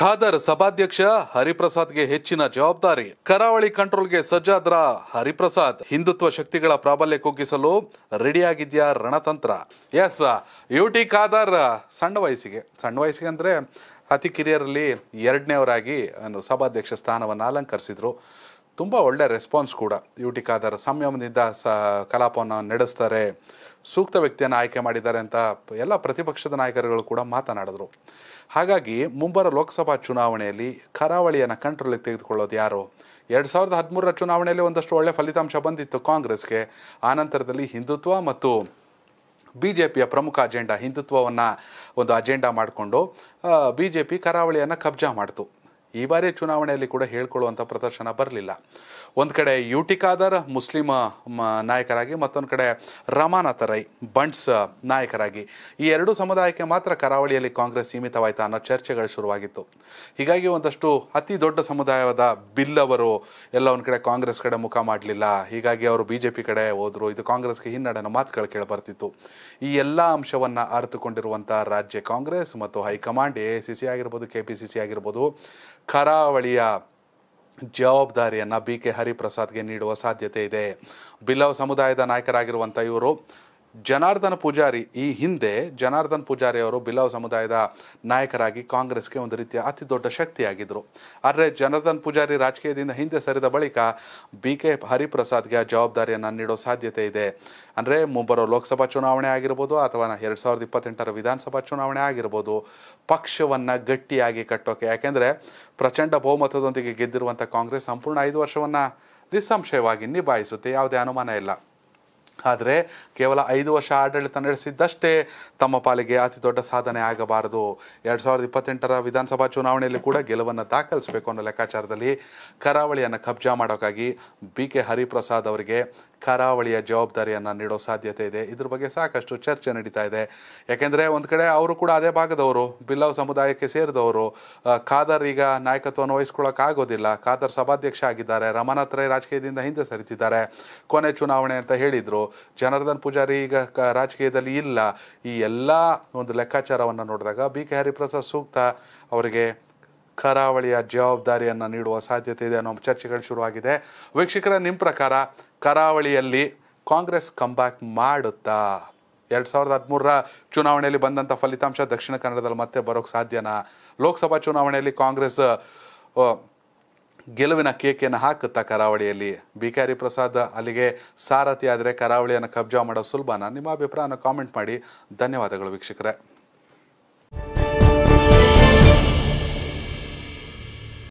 ಖಾದರ್ ಸಭಾಧ್ಯಕ್ಷ ಹರಿಪ್ರಸಾದ್ಗೆ ಹೆಚ್ಚಿನ ಜವಾಬ್ದಾರಿ ಕರಾವಳಿ ಕಂಟ್ರೋಲ್ಗೆ ಸಜ್ಜಾದ್ರ ಹರಿಪ್ರಸಾದ್ ಹಿಂದುತ್ವ ಶಕ್ತಿಗಳ ಪ್ರಾಬಲ್ಯ ಕುಗ್ಗಿಸಲು ರೆಡಿಯಾಗಿದ್ಯಾ ರಣತಂತ್ರ ಎಸ್ ಯು ಟಿ ಖಾದರ್ ಸಣ್ಣ ವಯಸ್ಸಿಗೆ ಸಣ್ಣ ವಯಸ್ಸಿಗೆ ಅಂದ್ರೆ ಅತಿ ಕಿರಿಯರಲ್ಲಿ ಎರಡನೇವರಾಗಿ ಸಭಾಧ್ಯಕ್ಷ ಸ್ಥಾನವನ್ನು ಅಲಂಕರಿಸಿದ್ರು ತುಂಬಾ ಒಳ್ಳೆ ರೆಸ್ಪಾನ್ಸ್ ಕೂಡ ಯು ಟಿ ಖಾದರ್ ಸಂಯಮದಿಂದ ಸ ಕಲಾಪವನ್ನು ನಡೆಸ್ತಾರೆ ಸೂಕ್ತ ವ್ಯಕ್ತಿಯನ್ನು ಆಯ್ಕೆ ಮಾಡಿದ್ದಾರೆ ಅಂತ ಎಲ್ಲ ಪ್ರತಿಪಕ್ಷದ ನಾಯಕರುಗಳು ಕೂಡ ಮಾತನಾಡಿದರು ಹಾಗಾಗಿ ಮುಂಬರುವ ಲೋಕಸಭಾ ಚುನಾವಣೆಯಲ್ಲಿ ಕರಾವಳಿಯನ್ನು ಕಂಟ್ರೋಲಿಗೆ ತೆಗೆದುಕೊಳ್ಳೋದು ಯಾರು ಎರಡು ಸಾವಿರದ ಹದಿಮೂರರ ಚುನಾವಣೆಯಲ್ಲಿ ಒಂದಷ್ಟು ಒಳ್ಳೆಯ ಫಲಿತಾಂಶ ಬಂದಿತ್ತು ಕಾಂಗ್ರೆಸ್ಗೆ ಆನಂತರದಲ್ಲಿ ಹಿಂದುತ್ವ ಮತ್ತು ಬಿ ಜೆ ಪಿಯ ಪ್ರಮುಖ ಅಜೆಂಡಾ ಹಿಂದುತ್ವವನ್ನು ಒಂದು ಅಜೆಂಡಾ ಮಾಡಿಕೊಂಡು ಬಿ ಜೆ ಪಿ ಕರಾವಳಿಯನ್ನು ಕಬ್ಜಾ ಮಾಡಿತು ಈ ಬಾರಿ ಚುನಾವಣೆಯಲ್ಲಿ ಕೂಡ ಹೇಳ್ಕೊಳ್ಳುವಂಥ ಪ್ರದರ್ಶನ ಬರಲಿಲ್ಲ ಒಂದು ಕಡೆ ಯುಟಿಕಾದರ್ ಮುಸ್ಲಿಂ ನಾಯಕರಾಗಿ ಮತ್ತೊಂದು ಕಡೆ ರಮಾನಾಥ ರೈ ಬಂಟ್ಸ್ ನಾಯಕರಾಗಿ ಈ ಎರಡು ಸಮುದಾಯಕ್ಕೆ ಮಾತ್ರ ಕರಾವಳಿಯಲ್ಲಿ ಕಾಂಗ್ರೆಸ್ ಸೀಮಿತವಾಯಿತು ಅನ್ನೋ ಚರ್ಚೆಗಳು ಶುರುವಾಗಿತ್ತು ಹೀಗಾಗಿ ಒಂದಷ್ಟು ಅತಿ ದೊಡ್ಡ ಸಮುದಾಯವಾದ ಬಿಲ್ ಅವರು ಎಲ್ಲ ಒಂದು ಕಡೆ ಕಾಂಗ್ರೆಸ್ ಕಡೆ ಮುಖ ಮಾಡಲಿಲ್ಲ ಹೀಗಾಗಿ ಅವರು ಬಿ ಜೆ ಪಿ ಕಡೆ ಹೋದರು ಇದು ಕಾಂಗ್ರೆಸ್ಗೆ ಹಿನ್ನಡೆನ ಮಾತುಗಳು ಕೇಳಬರ್ತಿತ್ತು ಈ ಎಲ್ಲ ಅಂಶವನ್ನು ಅರಿತುಕೊಂಡಿರುವಂಥ ರಾಜ್ಯ ಕಾಂಗ್ರೆಸ್ ಮತ್ತು ಹೈಕಮಾಂಡ್ ಎ ಸಿ ಸಿ ಆಗಿರ್ಬೋದು ಕೆ ಪಿ ಸಿ ಸಿ ಆಗಿರ್ಬೋದು ಕರಾವಳಿಯ ಜವಾಬ್ದಾರಿಯನ್ನು ಬಿ ಕೆ ಹರಿಪ್ರಸಾದ್ಗೆ ನೀಡುವ ಸಾಧ್ಯತೆ ಇದೆ ಬಿಲ್ಲವ ಸಮುದಾಯದ ನಾಯಕರಾಗಿರುವಂಥ ಇವರು ಜನಾರ್ದನ ಪೂಜಾರಿ ಈ ಹಿಂದೆ ಜನಾರ್ದನ್ ಪೂಜಾರಿ ಅವರು ಬಿಲಾವ್ ಸಮುದಾಯದ ನಾಯಕರಾಗಿ ಕಾಂಗ್ರೆಸ್ಗೆ ಒಂದು ರೀತಿಯ ಅತಿ ದೊಡ್ಡ ಶಕ್ತಿಯಾಗಿದ್ದರು ಆದರೆ ಜನಾರ್ದನ್ ಪೂಜಾರಿ ರಾಜಕೀಯದಿಂದ ಹಿಂದೆ ಸರಿದ ಬಳಿಕ ಬಿ ಕೆ ಹರಿಪ್ರಸಾದ್ಗೆ ಆ ಜವಾಬ್ದಾರಿಯನ್ನು ನೀಡೋ ಸಾಧ್ಯತೆ ಇದೆ ಅಂದರೆ ಮುಂಬರೋ ಲೋಕಸಭಾ ಚುನಾವಣೆ ಆಗಿರ್ಬೋದು ಅಥವಾ ಎರಡು ಸಾವಿರದ ಇಪ್ಪತ್ತೆಂಟರ ವಿಧಾನಸಭಾ ಚುನಾವಣೆ ಆಗಿರ್ಬೋದು ಪಕ್ಷವನ್ನು ಗಟ್ಟಿಯಾಗಿ ಕಟ್ಟೋಕೆ ಯಾಕೆಂದರೆ ಪ್ರಚಂಡ ಬಹುಮತದೊಂದಿಗೆ ಗೆದ್ದಿರುವಂಥ ಕಾಂಗ್ರೆಸ್ ಸಂಪೂರ್ಣ ಐದು ವರ್ಷವನ್ನು ನಿಸ್ಸಂಶಯವಾಗಿ ನಿಭಾಯಿಸುತ್ತೆ ಯಾವುದೇ ಅನುಮಾನ ಇಲ್ಲ ಆದರೆ ಕೇವಲ ಐದು ವರ್ಷ ಆಡಳಿತ ನಡೆಸಿದ್ದಷ್ಟೇ ತಮ್ಮ ಪಾಲಿಗೆ ಅತಿ ದೊಡ್ಡ ಸಾಧನೆ ಆಗಬಾರದು ಎರಡು ಸಾವಿರದ ಇಪ್ಪತ್ತೆಂಟರ ವಿಧಾನಸಭಾ ಚುನಾವಣೆಯಲ್ಲಿ ಕೂಡ ಗೆಲುವನ್ನು ದಾಖಲಿಸಬೇಕು ಅನ್ನೋ ಲೆಕ್ಕಾಚಾರದಲ್ಲಿ ಕರಾವಳಿಯನ್ನು ಕಬ್ಜಾ ಮಾಡೋಕ್ಕಾಗಿ ಬಿ ಕೆ ಹರಿಪ್ರಸಾದ್ ಅವರಿಗೆ ಕರಾವಳಿಯ ಜವಾಬ್ದಾರಿಯನ್ನು ನೀಡೋ ಸಾಧ್ಯತೆ ಇದೆ ಇದ್ರ ಬಗ್ಗೆ ಸಾಕಷ್ಟು ಚರ್ಚೆ ನಡೀತಾ ಇದೆ ಯಾಕೆಂದರೆ ಒಂದು ಕಡೆ ಅವರು ಕೂಡ ಅದೇ ಭಾಗದವರು ಬಿಲ್ಲವ್ ಸಮುದಾಯಕ್ಕೆ ಸೇರಿದವರು ಖಾದರ್ ಈಗ ನಾಯಕತ್ವವನ್ನು ವಹಿಸ್ಕೊಳ್ಳೋಕ್ಕಾಗೋದಿಲ್ಲ ಖಾದರ್ ಸಭಾಧ್ಯಕ್ಷ ಆಗಿದ್ದಾರೆ ರಮನಾಥ್ ರೈ ರಾಜಕೀಯದಿಂದ ಹಿಂದೆ ಸರಿತಿದ್ದಾರೆ ಕೊನೆ ಚುನಾವಣೆ ಅಂತ ಹೇಳಿದರು ಜನಾರ್ದನ್ ಪೂಜಾರಿ ಈಗ ರಾಜಕೀಯದಲ್ಲಿ ಇಲ್ಲ ಈ ಎಲ್ಲ ಒಂದು ಲೆಕ್ಕಾಚಾರವನ್ನು ನೋಡಿದಾಗ ಬಿ ಕೆ ಹರಿಪ್ರಸಾದ್ ಸೂಕ್ತ ಅವರಿಗೆ ಕರಾವಳಿಯ ಜವಾಬ್ದಾರಿಯನ್ನು ನೀಡುವ ಸಾಧ್ಯತೆ ಇದೆ ಅನ್ನೋ ಚರ್ಚೆಗಳು ಶುರುವಾಗಿದೆ ವೀಕ್ಷಕರ ನಿಮ್ಮ ಪ್ರಕಾರ ಕರಾವಳಿಯಲ್ಲಿ ಕಾಂಗ್ರೆಸ್ ಕಂಬ್ಯಾಕ್ ಮಾಡುತ್ತಾ ಎರಡು ಸಾವಿರದ ಹದಿಮೂರರ ಚುನಾವಣೆಯಲ್ಲಿ ಬಂದಂಥ ಫಲಿತಾಂಶ ದಕ್ಷಿಣ ಕನ್ನಡದಲ್ಲಿ ಮತ್ತೆ ಬರೋಕ್ಕೆ ಸಾಧ್ಯನಾ ಲೋಕಸಭಾ ಚುನಾವಣೆಯಲ್ಲಿ ಕಾಂಗ್ರೆಸ್ ಗೆಲುವಿನ ಕೇಕೆಯನ್ನು ಹಾಕುತ್ತಾ ಕರಾವಳಿಯಲ್ಲಿ ಬಿ ಪ್ರಸಾದ್ ಅಲ್ಲಿಗೆ ಸಾರಥಿ ಆದರೆ ಕರಾವಳಿಯನ್ನು ಕಬ್ಜಾ ಮಾಡೋ ಸುಲಭನಾ ನಿಮ್ಮ ಅಭಿಪ್ರಾಯನ ಕಾಮೆಂಟ್ ಮಾಡಿ ಧನ್ಯವಾದಗಳು ವೀಕ್ಷಕರೇ